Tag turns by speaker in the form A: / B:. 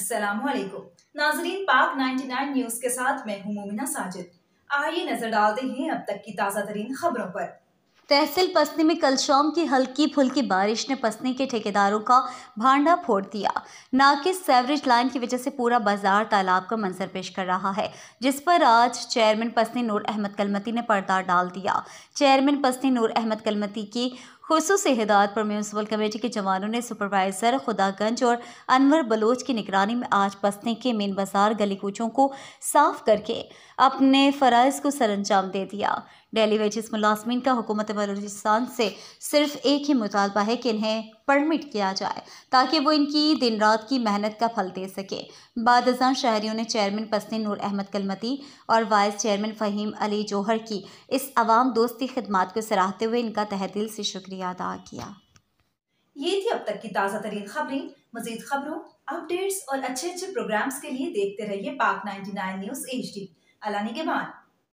A: अस्सलाम नाजरीन पाक 99 न्यूज के साथ मैं हूं मुमिना साजिद आइए नजर डालते हैं अब तक की ताज़ा तरीन खबरों पर
B: तहसील पसनी में कल शाम की हल्की फुल्की बारिश ने पसनी के ठेकेदारों का भांडा फोड़ दिया नाकिस सेवरेज लाइन की वजह से पूरा बाजार तालाब का मंजर पेश कर रहा है जिस पर आज चेयरमैन पसनी नूर अहमद कलमती ने पर्दा डाल दिया चेयरमैन पसनी नूर अहमद कलमती की खसूस हिदायत पर म्यूनसिपल कमेटी के जवानों ने सुपरवाइज़र खुदागंज और अनवर बलोच की निगरानी में आज बस्ती के मेन बाजार गली कूचों को साफ करके अपने फ़रज़ को सरंजाम दे दिया डेली वेजिस मुलाजमन का हुकूमत बलोचिस्तान से सिर्फ एक ही मुतालबा है कि इन्हें परमिट किया जाए ताकि वो इनकी दिन रात की मेहनत का फल दे सके बाद अजान शहरीों ने चेयरमैन पसनी नूर अहमद कलमती और वाइस चेयरमैन फ़हीम अली जौहर की इस आवाम दोस्ती खदमात को सराहते हुए इनका तहदिल से शुक्रिया अदा किया
A: ये थी अब तक की ताज़ा तरीन खबरें मजीद खबरों अपडेट्स और अच्छे अच्छे प्रोग्राम्स के लिए देखते रहिए पाक 99 न्यूज़ एच डी अलानी के बाद